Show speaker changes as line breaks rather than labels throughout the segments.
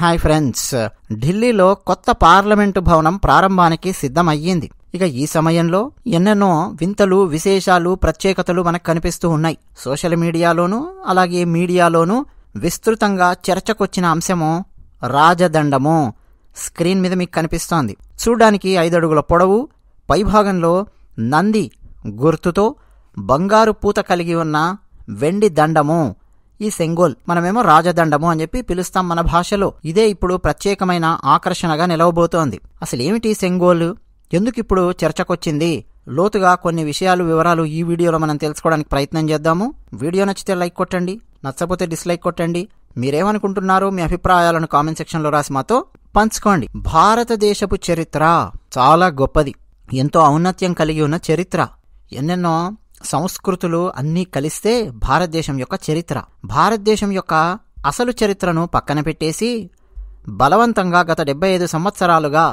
hi friends ఢిల్లీలో కొత్త parliament భవనం ప్రారంభానికి సిద్ధమయ్యింది ఇక ఈ సమయంలో ఎన్నెన్నో వింతలు విశేషాలు ప్రత్యేకతలు మనకు కనిపిస్తూ ఉన్నాయి సోషల్ మీడియాలోనూ అలాగే మీడియాలోనూ విస్తృతంగా చర్చకొచ్చిన అంశము రాజదండము స్క్రీన్ మీద మీకు కనిపిస్తోంది చూడ్డానికి ఐదడుగుల పొడవు పైభాగంలో నంది గుర్తుతో బంగారు పూత కలిగి ఉన్న వెండి దండము ఈ సెంగోల్ మనమేమో రాజదండము అని చెప్పి పిలుస్తాం మన భాషలో ఇదే ఇప్పుడు ప్రత్యేకమైన ఆకర్షణగా నిలవబోతోంది అసలేమిటి సెంగోల్ ఎందుకిప్పుడు చర్చకొచ్చింది లోతుగా కొన్ని విషయాలు వివరాలు ఈ వీడియోలో మనం తెలుసుకోవడానికి ప్రయత్నం చేద్దాము వీడియో నచ్చితే లైక్ కొట్టండి నచ్చపోతే డిస్లైక్ కొట్టండి మీరేమనుకుంటున్నారో మీ అభిప్రాయాలను కామెంట్ సెక్షన్లో రాసి మాతో పంచుకోండి భారతదేశపు చరిత్ర చాలా గొప్పది ఎంతో ఔన్నత్యం కలిగి ఉన్న చరిత్ర ఎన్నెన్నో సంస్కృతులు అన్నీ కలిస్తే భారతదేశం యొక్క చరిత్ర భారతదేశం యొక్క అసలు చరిత్రను పక్కన పెట్టేసి బలవంతంగా గత డెబ్బై ఐదు సంవత్సరాలుగా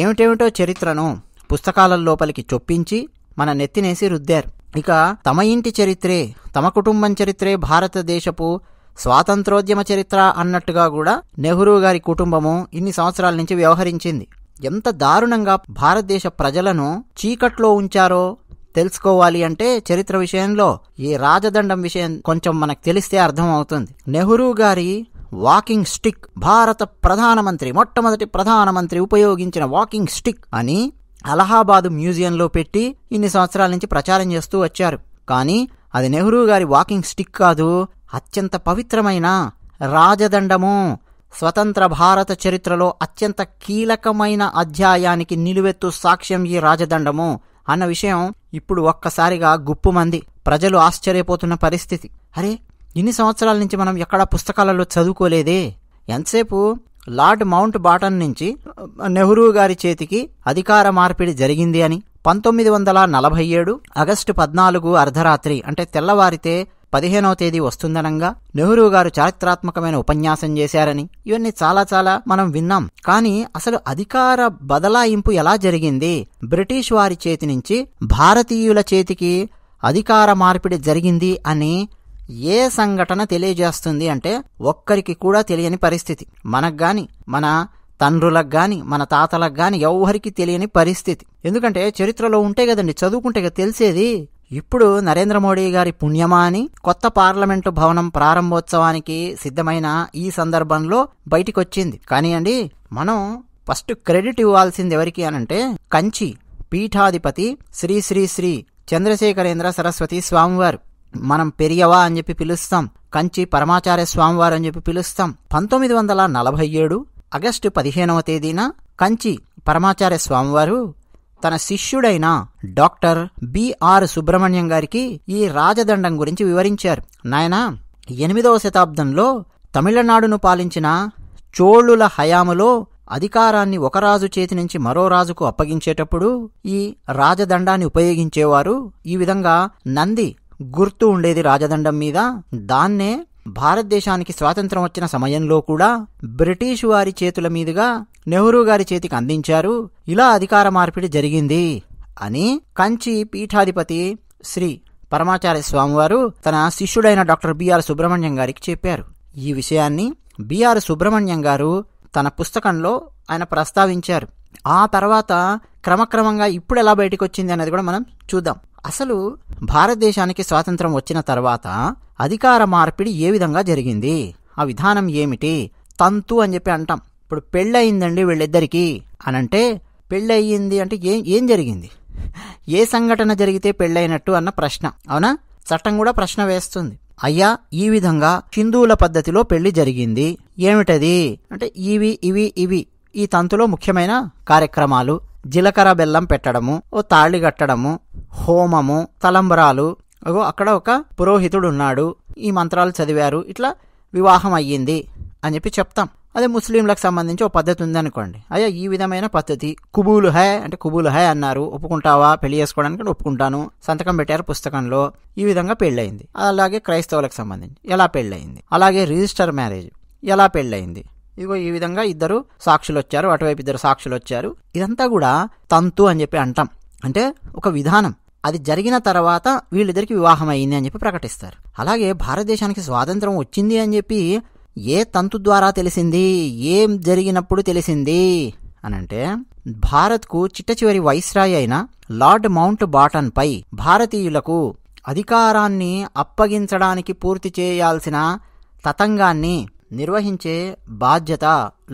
ఏమిటేమిటో చరిత్రను పుస్తకాల లోపలికి చొప్పించి మన నెత్తినేసి రుద్దారు ఇక తమ ఇంటి చరిత్రే తమ కుటుంబం చరిత్రే భారతదేశపు స్వాతంత్రోద్యమ చరిత్ర అన్నట్టుగా కూడా నెహ్రూ గారి కుటుంబము ఇన్ని సంవత్సరాల నుంచి వ్యవహరించింది ఎంత దారుణంగా భారతదేశ ప్రజలను చీకట్లో ఉంచారో తెలుసుకోవాలి అంటే చరిత్ర విషయంలో ఈ రాజదండం విషయం కొంచెం మనకు తెలిస్తే అర్థం అవుతుంది నెహ్రూ గారి వాకింగ్ స్టిక్ భారత ప్రధానమంత్రి మొట్టమొదటి ప్రధానమంత్రి ఉపయోగించిన వాకింగ్ స్టిక్ అని అలహాబాద్ మ్యూజియంలో పెట్టి ఇన్ని సంవత్సరాల నుంచి ప్రచారం చేస్తూ వచ్చారు కానీ అది నెహ్రూ గారి వాకింగ్ స్టిక్ కాదు అత్యంత పవిత్రమైన రాజదండము స్వతంత్ర భారత చరిత్రలో అత్యంత కీలకమైన అధ్యాయానికి నిలువెత్తు సాక్ష్యం ఈ రాజదండము అన్న విషయం ఇప్పుడు ఒక్కసారిగా గుప్పుమంది ప్రజలు ఆశ్చర్యపోతున్న పరిస్థితి అరే ఇన్ని సంవత్సరాల నుంచి మనం ఎక్కడా పుస్తకాలలో చదువుకోలేదే ఎంతసేపు లార్డ్ మౌంట్ బాటన్ నుంచి నెహ్రూ గారి చేతికి అధికార మార్పిడి జరిగింది అని పంతొమ్మిది వందల నలభై ఏడు ఆగస్టు పద్నాలుగు అర్ధరాత్రి అంటే తెల్లవారితే పదిహేనవ తేదీ వస్తుందనంగా నెహ్రూ గారు చారిత్రాత్మకమైన ఉపన్యాసం చేశారని ఇవన్నీ చాలా చాలా మనం విన్నాం కానీ అసలు అధికార బదలాయింపు ఎలా జరిగింది బ్రిటిష్ వారి చేతి నుంచి భారతీయుల చేతికి అధికార మార్పిడి జరిగింది అని ఏ సంఘటన తెలియజేస్తుంది అంటే ఒక్కరికి కూడా తెలియని పరిస్థితి మనకు గాని మన తండ్రులకు కానీ మన తాతలకు కానీ ఎవరికి తెలియని పరిస్థితి ఎందుకంటే చరిత్రలో ఉంటే కదండి చదువుకుంటే తెలిసేది ఇప్పుడు నరేంద్ర మోడీ గారి పుణ్యమా అని కొత్త పార్లమెంటు భవనం ప్రారంభోత్సవానికి సిద్ధమైన ఈ సందర్భంలో బయటికొచ్చింది కానీ అండి మనం ఫస్ట్ క్రెడిట్ ఇవ్వాల్సింది ఎవరికి అనంటే కంచి పీఠాధిపతి శ్రీ శ్రీ శ్రీ చంద్రశేఖరేంద్ర సరస్వతి స్వామివారు మనం పెరియవా అని చెప్పి పిలుస్తాం కంచి పరమాచార్య స్వామివారు అని చెప్పి పిలుస్తాం పంతొమ్మిది వందల నలభై ఏడు ఆగస్టు పదిహేనవ తేదీన కంచి పరమాచార్య స్వామివారు తన శిష్యుడైన డాక్టర్ బిఆర్ సుబ్రహ్మణ్యం గారికి ఈ రాజదండం గురించి వివరించారు నాయన ఎనిమిదవ శతాబ్దంలో తమిళనాడును పాలించిన చోళుల హయాములో అధికారాన్ని ఒక రాజు చేతి నుంచి మరో రాజుకు అప్పగించేటప్పుడు ఈ రాజదండాన్ని ఉపయోగించేవారు ఈ విధంగా నంది గుర్తు ఉండేది రాజదండం మీద దాన్నే భారతదేశానికి స్వాతంత్రం వచ్చిన సమయంలో కూడా బ్రిటిష్ వారి చేతుల మీదుగా నెహ్రూ గారి చేతికి అందించారు ఇలా అధికార మార్పిడి జరిగింది అని కంచి పీఠాధిపతి శ్రీ పరమాచార్య స్వామివారు తన శిష్యుడైన డాక్టర్ బిఆర్ సుబ్రహ్మణ్యం గారికి చెప్పారు ఈ విషయాన్ని బిఆర్ సుబ్రహ్మణ్యం గారు తన పుస్తకంలో ఆయన ప్రస్తావించారు ఆ తర్వాత క్రమక్రమంగా ఇప్పుడు ఎలా బయటకు వచ్చింది అనేది కూడా మనం చూద్దాం అసలు భారతదేశానికి స్వాతంత్రం వచ్చిన తర్వాత అధికార మార్పిడి ఏ విధంగా జరిగింది ఆ విధానం ఏమిటి తంతు అని చెప్పి అంటాం ఇప్పుడు పెళ్ళయిందండి వీళ్ళిద్దరికీ అనంటే పెళ్ళయింది అంటే ఏం ఏం జరిగింది ఏ సంఘటన జరిగితే పెళ్ళైనట్టు అన్న ప్రశ్న అవునా చట్టం కూడా ప్రశ్న వేస్తుంది అయ్యా ఈ విధంగా హిందువుల పద్ధతిలో పెళ్లి జరిగింది ఏమిటది అంటే ఇవి ఇవి ఇవి ఈ తంతులో ముఖ్యమైన కార్యక్రమాలు జీలకర్ర బెల్లం పెట్టడము ఓ తాళి కట్టడము హోమము తలంబరాలు అక్కడ ఒక పురోహితుడు ఉన్నాడు ఈ మంత్రాలు చదివారు ఇట్లా వివాహం అయ్యింది అని చెప్పి చెప్తాం అదే ముస్లింలకు సంబంధించి ఒక పద్ధతి ఉందనుకోండి అయ్యా ఈ విధమైన పద్ధతి కుబూలు హై అంటే కుబూలు హై అన్నారు ఒప్పుకుంటావా పెళ్లి చేసుకోవడానికి ఒప్పుకుంటాను సంతకం పెట్టారు పుస్తకంలో ఈ విధంగా పెళ్ళయింది అలాగే క్రైస్తవులకు సంబంధించి ఎలా పెళ్ళయింది అలాగే రిజిస్టర్ మ్యారేజ్ ఎలా పెళ్ళయింది ఇదిగో ఈ విధంగా ఇద్దరు సాక్షులు వచ్చారు అటువైపు ఇద్దరు సాక్షులు వచ్చారు ఇదంతా కూడా తంతు అని చెప్పి అంటాం అంటే ఒక విధానం అది జరిగిన తర్వాత వీళ్ళిద్దరికి వివాహం అయింది అని చెప్పి ప్రకటిస్తారు అలాగే భారతదేశానికి స్వాతంత్రం వచ్చింది అని చెప్పి ఏ తంతు ద్వారా తెలిసింది ఏం జరిగినప్పుడు తెలిసింది అనంటే భారత్కు చిట్టచివరి వైస్రాయ్ అయిన లార్డ్ మౌంట్ బాటన్పై భారతీయులకు అధికారాన్ని అప్పగించడానికి పూర్తి చేయాల్సిన తతంగాన్ని నిర్వహించే బాధ్యత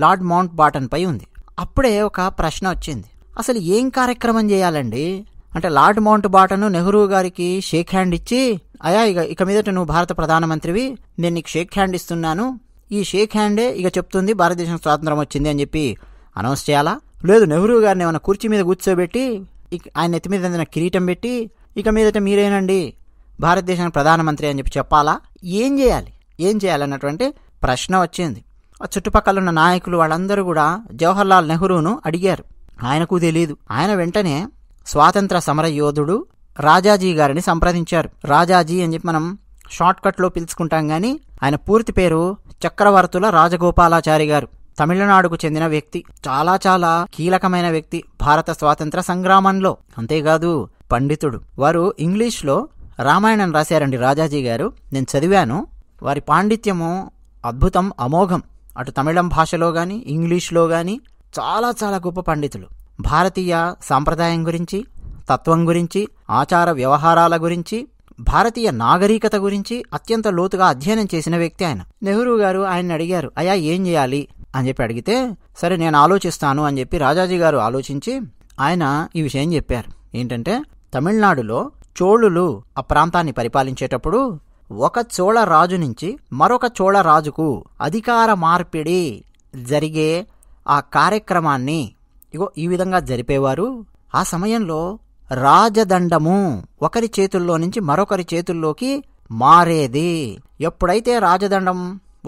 లార్డ్ మౌంట్ బాటన్పై ఉంది అప్పుడే ఒక ప్రశ్న వచ్చింది అసలు ఏం కార్యక్రమం చేయాలండి అంటే లార్డ్ మౌంట్ బాటను నెహ్రూ గారికి షేక్ హ్యాండ్ ఇచ్చి అయా ఇక ఇక మీదట నువ్వు భారత ప్రధానమంత్రివి నేను నీకు షేక్ హ్యాండ్ ఇస్తున్నాను ఈ షేక్ హ్యాండే ఇక చెప్తుంది భారతదేశం స్వాతంత్రం వచ్చింది అని చెప్పి అనౌన్స్ చేయాలా లేదు నెహ్రూ గారిని ఏమైనా కుర్చీ మీద కూర్చోబెట్టి ఇక ఆయన ఎత్తి మీద ఏదైనా కిరీటం పెట్టి ఇక మీదట మీరేనండి భారతదేశానికి ప్రధానమంత్రి అని చెప్పి చెప్పాలా ఏం చేయాలి ఏం చేయాలన్నటువంటి ప్రశ్న వచ్చింది ఆ చుట్టుపక్కల ఉన్న నాయకులు వాళ్ళందరూ కూడా జవహర్లాల్ నెహ్రూను అడిగారు ఆయనకు తెలియదు ఆయన వెంటనే స్వాతంత్ర సమర యోధుడు రాజాజీ గారిని సంప్రదించారు రాజాజీ అని చెప్పి మనం షార్ట్కట్లో పిలుచుకుంటాం కానీ ఆయన పూర్తి పేరు చక్రవర్తుల రాజగోపాలాచారి గారు తమిళనాడుకు చెందిన వ్యక్తి చాలా చాలా కీలకమైన వ్యక్తి భారత స్వాతంత్ర సంగ్రామంలో అంతేకాదు పండితుడు వారు ఇంగ్లీష్లో రామాయణం రాశారండి రాజాజీ గారు నేను చదివాను వారి పాండిత్యము అద్భుతం అమోఘం అటు తమిళం భాషలో కానీ ఇంగ్లీష్లో కానీ చాలా చాలా గొప్ప పండితులు భారతీయ సాంప్రదాయం గురించి తత్వం గురించి ఆచార వ్యవహారాల గురించి భారతీయ నాగరికత గురించి అత్యంత లోతుగా అధ్యయనం చేసిన వ్యక్తి ఆయన నెహ్రూ గారు ఆయన అడిగారు అయా ఏం చేయాలి అని చెప్పి అడిగితే సరే నేను ఆలోచిస్తాను అని చెప్పి రాజాజీ గారు ఆలోచించి ఆయన ఈ విషయం చెప్పారు ఏంటంటే తమిళనాడులో చోళులు ఆ ప్రాంతాన్ని పరిపాలించేటప్పుడు ఒక చోళ రాజు నుంచి మరొక చోళ రాజుకు అధికార మార్పిడి జరిగే ఆ కార్యక్రమాన్ని ఇగో ఈ విధంగా జరిపేవారు ఆ సమయంలో రాజదండము ఒకరి చేతుల్లో నుంచి మరొకరి చేతుల్లోకి మారేది ఎప్పుడైతే రాజదండం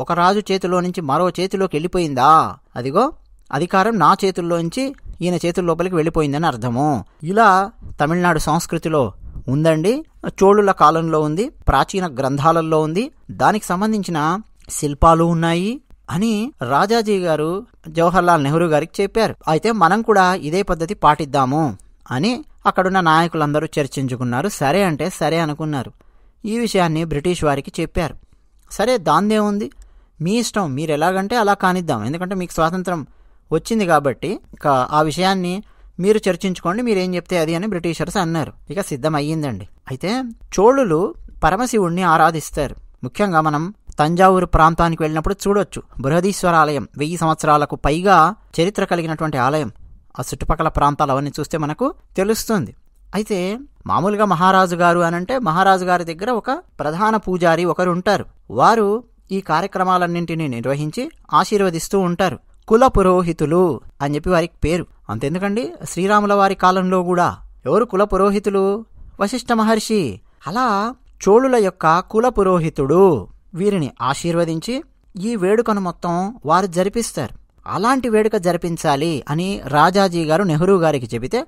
ఒక రాజు చేతిలో నుంచి మరో చేతిలోకి వెళ్ళిపోయిందా అదిగో అధికారం నా చేతుల్లో నుంచి ఈయన చేతుల లోపలికి వెళ్ళిపోయిందని అర్థము ఇలా తమిళనాడు సంస్కృతిలో ఉందండి చోళుల కాలంలో ఉంది ప్రాచీన గ్రంథాలలో ఉంది దానికి సంబంధించిన శిల్పాలు ఉన్నాయి అని రాజాజీ గారు జవహర్లాల్ నెహ్రూ గారికి చెప్పారు అయితే మనం కూడా ఇదే పద్ధతి పాటిద్దాము అని అక్కడున్న నాయకులందరూ చర్చించుకున్నారు సరే అంటే సరే అనుకున్నారు ఈ విషయాన్ని బ్రిటిష్ వారికి చెప్పారు సరే దాందేముంది మీ ఇష్టం మీరు ఎలాగంటే అలా కానిద్దాం ఎందుకంటే మీకు స్వాతంత్రం వచ్చింది కాబట్టి ఇక ఆ విషయాన్ని మీరు చర్చించుకోండి మీరేం చెప్తే అది అని బ్రిటిషర్స్ అన్నారు ఇక సిద్ధం అయితే చోళులు పరమశివుణ్ణి ఆరాధిస్తారు ముఖ్యంగా మనం తంజావూరు ప్రాంతానికి వెళ్ళినప్పుడు చూడొచ్చు బృహదీశ్వర ఆలయం వెయ్యి సంవత్సరాలకు పైగా చరిత్ర కలిగినటువంటి ఆలయం ఆ చుట్టుపక్కల ప్రాంతాలు అవన్నీ చూస్తే మనకు తెలుస్తుంది అయితే మామూలుగా మహారాజు గారు అనంటే మహారాజు గారి దగ్గర ఒక ప్రధాన పూజారి ఒకరు ఉంటారు వారు ఈ కార్యక్రమాలన్నింటినీ నిర్వహించి ఆశీర్వదిస్తూ ఉంటారు కుల పురోహితులు అని చెప్పి వారికి పేరు అంతెందుకండి శ్రీరాముల వారి కాలంలో కూడా ఎవరు కుల పురోహితులు వశిష్ఠ మహర్షి అలా చోళుల యొక్క కుల పురోహితుడు వీరిని ఆశీర్వదించి ఈ వేడుకను మొత్తం వారు జరిపిస్తారు అలాంటి వేడుక జరిపించాలి అని రాజాజీ గారు నెహ్రూ గారికి చెబితే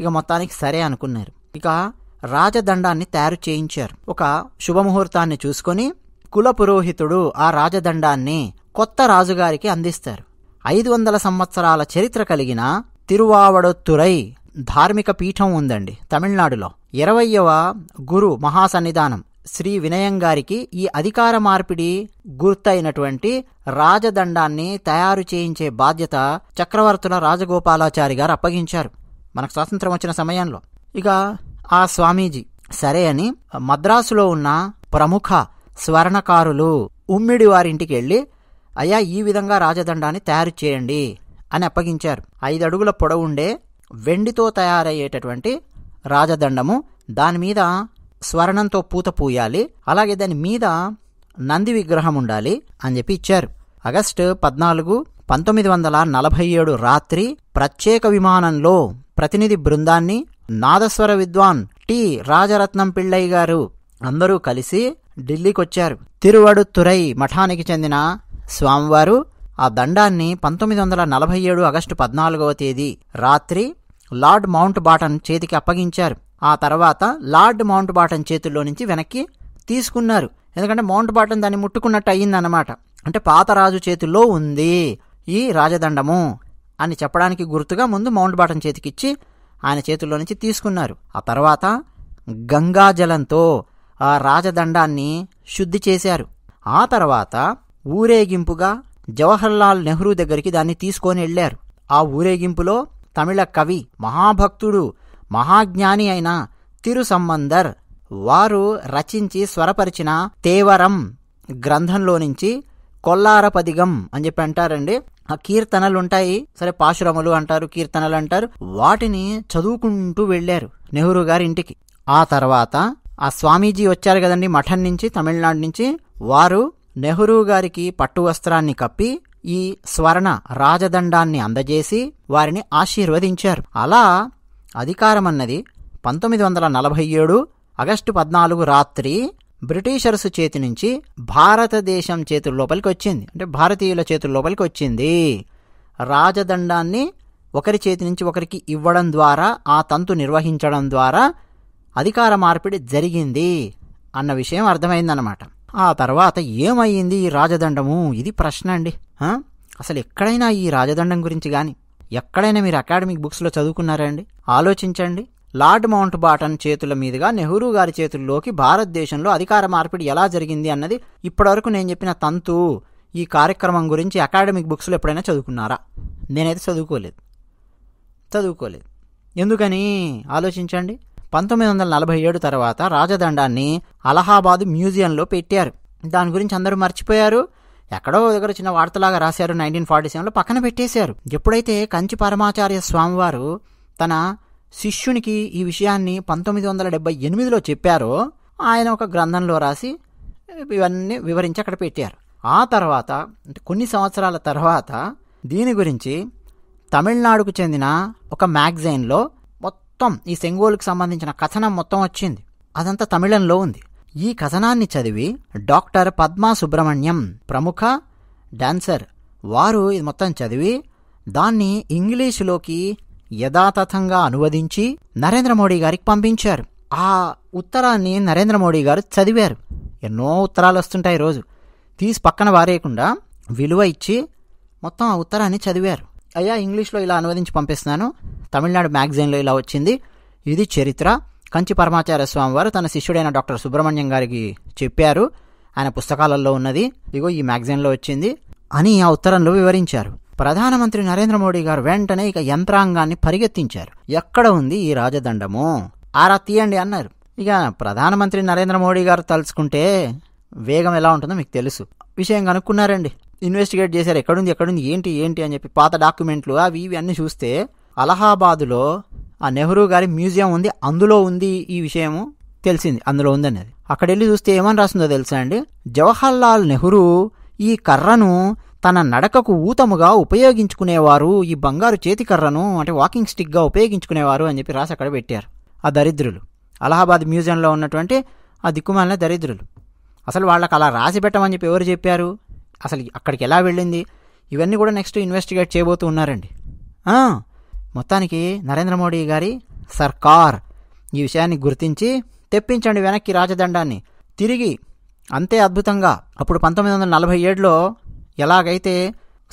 ఇక మొత్తానికి సరే అనుకున్నారు ఇక రాజదండాన్ని తయారు చేయించారు ఒక శుభముహూర్తాన్ని చూసుకొని కుల పురోహితుడు ఆ రాజదండాన్ని కొత్త రాజుగారికి అందిస్తారు ఐదు వందల సంవత్సరాల చరిత్ర కలిగిన తిరువావడొత్తురై ధార్మిక పీఠం ఉందండి తమిళనాడులో ఇరవయవ గురు మహాసన్నిధానం శ్రీ వినయం గారికి ఈ అధికార మార్పిడి గుర్తైనటువంటి రాజదండాన్ని తయారు చేయించే బాధ్యత చక్రవర్తుల రాజగోపాలాచారి గారు అప్పగించారు మనకు స్వాతంత్రం వచ్చిన సమయంలో ఇక ఆ స్వామీజీ సరే అని మద్రాసులో ఉన్న ప్రముఖ స్వర్ణకారులు ఉమ్మిడి వారింటికి వెళ్ళి అయ్యా ఈ విధంగా రాజదండాన్ని తయారు చేయండి అని అప్పగించారు ఐదు అడుగుల పొడవుండే వెండితో తయారయ్యేటటువంటి రాజదండము దాని మీద స్వర్ణంతో పూత పూయాలి అలాగే దాని మీద నంది విగ్రహం ఉండాలి అని చెప్పి ఇచ్చారు ఆగస్టు పద్నాలుగు పంతొమ్మిది వందల నలభై ఏడు రాత్రి ప్రత్యేక విమానంలో ప్రతినిధి బృందాన్ని నాదస్వర విద్వాన్ టి రాజరత్నం పిళ్ళై గారు అందరూ కలిసి ఢిల్లీకొచ్చారు తిరువడుతురై మఠానికి చెందిన స్వామివారు ఆ దండాన్ని పంతొమ్మిది వందల నలభై ఏడు ఆగస్టు పద్నాలుగవ తేదీ రాత్రి లార్డ్ మౌంట్ బాటన్ చేతికి అప్పగించారు ఆ తర్వాత లార్డ్ మౌంట్ బాటన్ చేతుల్లో నుంచి వెనక్కి తీసుకున్నారు ఎందుకంటే మౌంట్ బాటన్ దాన్ని ముట్టుకున్నట్టు అయ్యిందన్నమాట అంటే పాత రాజు చేతుల్లో ఉంది ఈ రాజదండము అని చెప్పడానికి గుర్తుగా ముందు మౌంట్ బాటన్ చేతికిచ్చి ఆయన చేతుల్లో నుంచి తీసుకున్నారు ఆ తర్వాత గంగాజలంతో ఆ రాజదండాన్ని శుద్ధి చేశారు ఆ తర్వాత ఊరేగింపుగా జవహర్లాల్ నెహ్రూ దగ్గరికి దాన్ని తీసుకొని వెళ్ళారు ఆ ఊరేగింపులో తమిళ కవి మహాభక్తుడు మహాజ్ఞాని అయిన తిరుసంబందర్ వారు రచించి స్వరపరిచిన తేవరం గ్రంథంలో నుంచి కొల్లారపదిగం అని చెప్పి అంటారండి ఆ కీర్తనలు ఉంటాయి సరే పాశురములు అంటారు కీర్తనలు అంటారు వాటిని చదువుకుంటూ వెళ్ళారు నెహ్రూ గారి ఇంటికి ఆ తర్వాత ఆ స్వామీజీ వచ్చారు కదండి మఠం నుంచి తమిళనాడు నుంచి వారు నెహ్రూ గారికి పట్టు వస్త్రాన్ని కప్పి ఈ స్వర్ణ రాజదండాన్ని అందజేసి వారిని ఆశీర్వదించారు అలా అధికారమన్నది పంతొమ్మిది వందల నలభై ఏడు ఆగస్టు పద్నాలుగు రాత్రి బ్రిటిషర్స్ చేతి నుంచి భారతదేశం చేతుల లోపలికి వచ్చింది అంటే భారతీయుల చేతుల లోపలికి వచ్చింది రాజదండాన్ని ఒకరి చేతి నుంచి ఒకరికి ఇవ్వడం ద్వారా ఆ తంతు నిర్వహించడం ద్వారా అధికార మార్పిడి జరిగింది అన్న విషయం అర్థమైందన్నమాట ఆ తర్వాత ఏమయ్యింది ఈ రాజదండము ఇది ప్రశ్న అండి అసలు ఎక్కడైనా ఈ రాజదండం గురించి కానీ ఎక్కడైనా మీరు అకాడమిక్ బుక్స్లో చదువుకున్నారా అండి ఆలోచించండి లార్డ్ మౌంట్ బాటన్ చేతుల మీదుగా నెహ్రూ గారి చేతుల్లోకి భారతదేశంలో అధికార మార్పిడి ఎలా జరిగింది అన్నది ఇప్పటివరకు నేను చెప్పిన తంతు ఈ కార్యక్రమం గురించి అకాడమిక్ బుక్స్లో ఎప్పుడైనా చదువుకున్నారా నేనైతే చదువుకోలేదు చదువుకోలేదు ఎందుకని ఆలోచించండి పంతొమ్మిది వందల నలభై ఏడు తర్వాత రాజదండాన్ని అలహాబాద్ మ్యూజియంలో పెట్టారు దాని గురించి అందరూ మర్చిపోయారు ఎక్కడో దగ్గర చిన్న వార్తలాగా రాశారు నైన్టీన్ ఫార్టీ సెవెన్లో పక్కన పెట్టేశారు ఎప్పుడైతే కంచి పరమాచార్య స్వామివారు తన శిష్యునికి ఈ విషయాన్ని పంతొమ్మిది వందల డెబ్బై ఎనిమిదిలో చెప్పారో ఆయన ఒక గ్రంథంలో రాసి ఇవన్నీ వివరించి అక్కడ పెట్టారు ఆ తర్వాత అంటే కొన్ని సంవత్సరాల తర్వాత దీని గురించి తమిళనాడుకు చెందిన ఒక మ్యాగజైన్లో మొత్తం ఈ సెంగోల్కి సంబంధించిన కథనం మొత్తం వచ్చింది అదంతా తమిళంలో ఉంది ఈ కథనాన్ని చదివి డాక్టర్ పద్మా సుబ్రహ్మణ్యం ప్రముఖ డాన్సర్ వారు ఇది మొత్తం చదివి దాన్ని ఇంగ్లీషులోకి యథాతథంగా అనువదించి నరేంద్ర మోడీ గారికి పంపించారు ఆ ఉత్తరాన్ని నరేంద్ర మోడీ గారు చదివారు ఎన్నో ఉత్తరాలు వస్తుంటాయి రోజు తీసి పక్కన వారేయకుండా విలువ ఇచ్చి మొత్తం ఆ ఉత్తరాన్ని చదివారు అయ్యా ఇంగ్లీష్లో ఇలా అనువదించి పంపిస్తున్నాను తమిళనాడు మ్యాగజైన్లో ఇలా వచ్చింది ఇది చరిత్ర కంచి పరమాచార్య స్వామి వారు తన శిష్యుడైన డాక్టర్ సుబ్రహ్మణ్యం గారికి చెప్పారు ఆయన పుస్తకాలలో ఉన్నది ఇగో ఈ మ్యాగజైన్లో వచ్చింది అని ఆ ఉత్తరంలో వివరించారు ప్రధానమంత్రి నరేంద్ర మోడీ గారు వెంటనే ఇక యంత్రాంగాన్ని పరిగెత్తించారు ఎక్కడ ఉంది ఈ రాజదండము ఆరా తీయండి అన్నారు ఇక ప్రధానమంత్రి నరేంద్ర మోడీ గారు తలుచుకుంటే వేగం ఎలా ఉంటుందో మీకు తెలుసు విషయం కనుక్కున్నారండి ఇన్వెస్టిగేట్ చేశారు ఎక్కడుంది ఎక్కడుంది ఏంటి ఏంటి అని చెప్పి పాత డాక్యుమెంట్లు అవి ఇవి అన్నీ చూస్తే అలహాబాదులో ఆ నెహ్రూ గారి మ్యూజియం ఉంది అందులో ఉంది ఈ విషయము తెలిసింది అందులో ఉందనేది అక్కడ వెళ్ళి చూస్తే ఏమని రాసిందో తెలుసా అండి జవహర్లాల్ నెహ్రూ ఈ కర్రను తన నడకకు ఊతముగా ఉపయోగించుకునేవారు ఈ బంగారు చేతి కర్రను అంటే వాకింగ్ స్టిక్గా ఉపయోగించుకునేవారు అని చెప్పి రాసి అక్కడ పెట్టారు ఆ దరిద్రులు అలహాబాద్ మ్యూజియంలో ఉన్నటువంటి ఆ దిక్కుమాలిన దరిద్రులు అసలు వాళ్ళకి అలా రాసి పెట్టమని చెప్పి ఎవరు చెప్పారు అసలు అక్కడికి ఎలా వెళ్ళింది ఇవన్నీ కూడా నెక్స్ట్ ఇన్వెస్టిగేట్ చేయబోతున్నారండి ఉన్నారండి మొత్తానికి నరేంద్ర మోడీ గారి సర్కార్ ఈ విషయాన్ని గుర్తించి తెప్పించండి వెనక్కి రాజదండాన్ని తిరిగి అంతే అద్భుతంగా అప్పుడు పంతొమ్మిది వందల నలభై ఏడులో ఎలాగైతే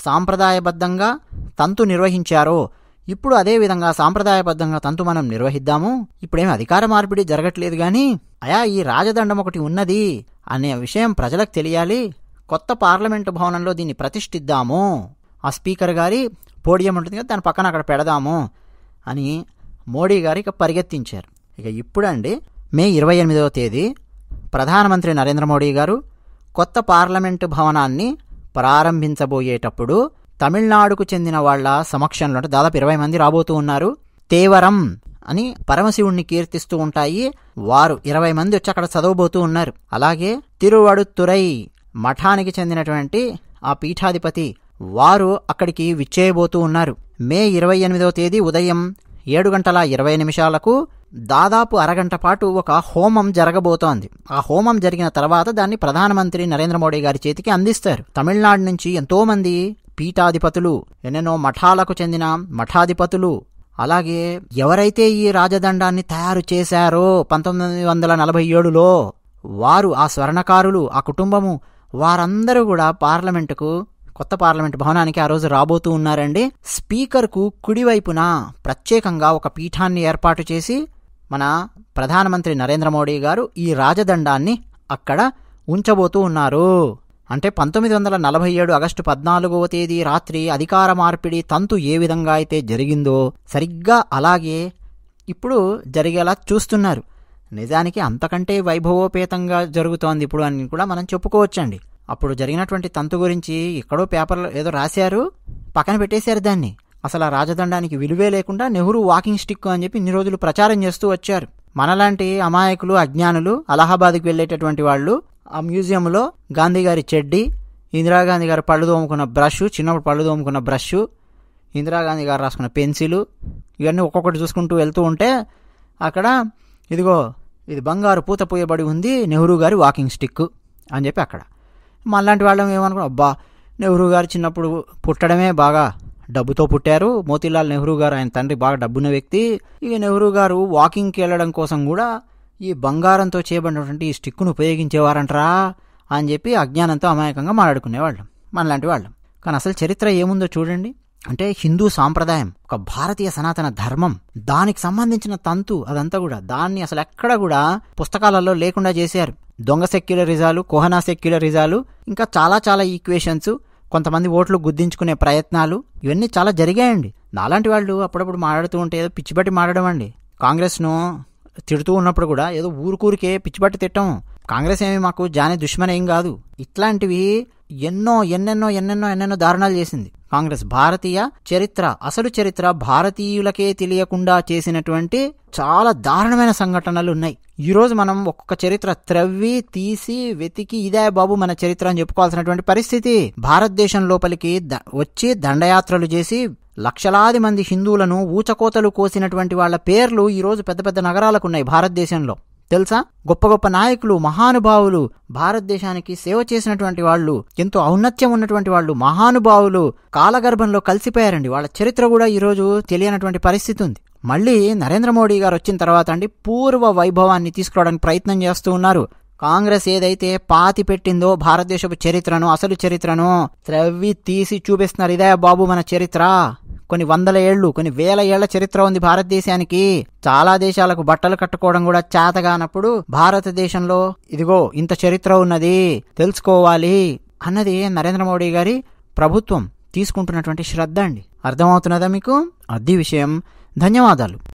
సాంప్రదాయబద్ధంగా తంతు నిర్వహించారో ఇప్పుడు అదేవిధంగా సాంప్రదాయబద్ధంగా తంతు మనం నిర్వహిద్దాము ఇప్పుడేమి అధికార మార్పిడి జరగట్లేదు కానీ అయా ఈ రాజదండం ఒకటి ఉన్నది అనే విషయం ప్రజలకు తెలియాలి కొత్త పార్లమెంటు భవనంలో దీన్ని ప్రతిష్ఠిద్దాము ఆ స్పీకర్ గారి పోడియం ఉంటుంది కదా దాని పక్కన అక్కడ పెడదాము అని మోడీ గారు ఇక పరిగెత్తించారు ఇక ఇప్పుడండి మే ఇరవై ఎనిమిదవ తేదీ ప్రధానమంత్రి నరేంద్ర మోడీ గారు కొత్త పార్లమెంటు భవనాన్ని ప్రారంభించబోయేటప్పుడు తమిళనాడుకు చెందిన వాళ్ళ సమక్షంలో అంటే దాదాపు ఇరవై మంది రాబోతూ ఉన్నారు తేవరం అని పరమశివుణ్ణి కీర్తిస్తూ ఉంటాయి వారు ఇరవై మంది వచ్చి అక్కడ చదవబోతూ ఉన్నారు అలాగే తిరువడుతురై మఠానికి చెందినటువంటి ఆ పీఠాధిపతి వారు అక్కడికి విచ్చేయబోతూ ఉన్నారు మే ఇరవై ఎనిమిదవ తేదీ ఉదయం ఏడు గంటల ఇరవై నిమిషాలకు దాదాపు అరగంట పాటు ఒక హోమం జరగబోతోంది ఆ హోమం జరిగిన తర్వాత దాన్ని ప్రధానమంత్రి నరేంద్ర మోడీ గారి చేతికి అందిస్తారు తమిళనాడు నుంచి ఎంతోమంది పీఠాధిపతులు ఎన్నెన్నో మఠాలకు చెందిన మఠాధిపతులు అలాగే ఎవరైతే ఈ రాజదండాన్ని తయారు చేశారో పంతొమ్మిది వందల నలభై ఏడులో వారు ఆ స్వర్ణకారులు ఆ కుటుంబము వారందరూ కూడా పార్లమెంటుకు కొత్త పార్లమెంట్ భవనానికి ఆ రోజు రాబోతూ ఉన్నారండి స్పీకర్కు కుడివైపున ప్రత్యేకంగా ఒక పీఠాన్ని ఏర్పాటు చేసి మన ప్రధానమంత్రి నరేంద్ర మోడీ గారు ఈ రాజదండాన్ని అక్కడ ఉంచబోతూ ఉన్నారు అంటే పంతొమ్మిది వందల నలభై ఏడు ఆగస్టు పద్నాలుగవ తేదీ రాత్రి అధికార మార్పిడి తంతు ఏ విధంగా అయితే జరిగిందో సరిగ్గా అలాగే ఇప్పుడు జరిగేలా చూస్తున్నారు నిజానికి అంతకంటే వైభవోపేతంగా జరుగుతోంది ఇప్పుడు అని కూడా మనం చెప్పుకోవచ్చండి అప్పుడు జరిగినటువంటి తంతు గురించి ఎక్కడో పేపర్లో ఏదో రాశారు పక్కన పెట్టేశారు దాన్ని అసలు ఆ రాజదండానికి విలువే లేకుండా నెహ్రూ వాకింగ్ స్టిక్ అని చెప్పి ఇన్ని రోజులు ప్రచారం చేస్తూ వచ్చారు మనలాంటి అమాయకులు అజ్ఞానులు అలహాబాద్కి వెళ్ళేటటువంటి వాళ్ళు ఆ మ్యూజియంలో గాంధీ గారి చెడ్డి ఇందిరాగాంధీ గారు పళ్ళు తోముకున్న బ్రష్ చిన్నప్పుడు పళ్ళు తోముకున్న బ్రష్ ఇందిరాగాంధీ గారు రాసుకున్న పెన్సిలు ఇవన్నీ ఒక్కొక్కటి చూసుకుంటూ వెళ్తూ ఉంటే అక్కడ ఇదిగో ఇది బంగారు పూత పోయబడి ఉంది నెహ్రూ గారి వాకింగ్ స్టిక్ అని చెప్పి అక్కడ మనలాంటి వాళ్ళం ఏమనుకో అబ్బా నెహ్రూ గారు చిన్నప్పుడు పుట్టడమే బాగా డబ్బుతో పుట్టారు మోతీలాల్ నెహ్రూ గారు ఆయన తండ్రి బాగా డబ్బున్న వ్యక్తి ఇక నెహ్రూ గారు వాకింగ్కి వెళ్ళడం కోసం కూడా ఈ బంగారంతో చేయబడినటువంటి ఈ స్టిక్ను ఉపయోగించేవారంటరా అని చెప్పి అజ్ఞానంతో అమాయకంగా మాట్లాడుకునేవాళ్ళం మనలాంటి వాళ్ళం కానీ అసలు చరిత్ర ఏముందో చూడండి అంటే హిందూ సాంప్రదాయం ఒక భారతీయ సనాతన ధర్మం దానికి సంబంధించిన తంతు అదంతా కూడా దాన్ని అసలు ఎక్కడ కూడా పుస్తకాలలో లేకుండా చేశారు దొంగ సెక్యులరిజాలు కోహనా సెక్యులరిజాలు ఇంకా చాలా చాలా ఈక్వేషన్స్ కొంతమంది ఓట్లు గుద్దించుకునే ప్రయత్నాలు ఇవన్నీ చాలా జరిగాయండి నాలాంటి వాళ్ళు అప్పుడప్పుడు మాట్లాడుతూ ఉంటే ఏదో పిచ్చిబట్టి మాట్లాడమండి కాంగ్రెస్ను తిడుతూ ఉన్నప్పుడు కూడా ఏదో ఊరుకూరికే పిచ్చిబట్టి తిట్టం కాంగ్రెస్ ఏమి మాకు జాని దుష్మన్ ఏం కాదు ఇట్లాంటివి ఎన్నో ఎన్నెన్నో ఎన్నెన్నో ఎన్నెన్నో దారుణాలు చేసింది కాంగ్రెస్ భారతీయ చరిత్ర అసలు చరిత్ర భారతీయులకే తెలియకుండా చేసినటువంటి చాలా దారుణమైన సంఘటనలు ఉన్నాయి ఈరోజు మనం ఒక్కొక్క చరిత్ర త్రవ్వి తీసి వెతికి ఇదే బాబు మన చరిత్ర అని చెప్పుకోవాల్సినటువంటి పరిస్థితి భారతదేశం లోపలికి వచ్చి దండయాత్రలు చేసి లక్షలాది మంది హిందువులను ఊచకోతలు కోసినటువంటి వాళ్ళ పేర్లు ఈరోజు పెద్ద పెద్ద నగరాలకు ఉన్నాయి భారతదేశంలో తెలుసా గొప్ప గొప్ప నాయకులు మహానుభావులు భారతదేశానికి సేవ చేసినటువంటి వాళ్ళు ఎంతో ఔన్నత్యం ఉన్నటువంటి వాళ్ళు మహానుభావులు కాలగర్భంలో కలిసిపోయారండి వాళ్ళ చరిత్ర కూడా ఈరోజు తెలియనటువంటి పరిస్థితి ఉంది మళ్ళీ నరేంద్ర మోడీ గారు వచ్చిన తర్వాత అండి పూర్వ వైభవాన్ని తీసుకురావడానికి ప్రయత్నం చేస్తూ ఉన్నారు కాంగ్రెస్ ఏదైతే పాతి పెట్టిందో భారతదేశపు చరిత్రను అసలు చరిత్రను త్రవ్వి తీసి చూపిస్తున్నారు ఇదే బాబు మన చరిత్ర కొన్ని వందల ఏళ్ళు కొన్ని వేల ఏళ్ల చరిత్ర ఉంది భారతదేశానికి చాలా దేశాలకు బట్టలు కట్టుకోవడం కూడా చేతగానప్పుడు భారతదేశంలో ఇదిగో ఇంత చరిత్ర ఉన్నది తెలుసుకోవాలి అన్నది నరేంద్ర మోడీ గారి ప్రభుత్వం తీసుకుంటున్నటువంటి శ్రద్ధ అండి అర్థమవుతున్నదా మీకు అది విషయం ధన్యవాదాలు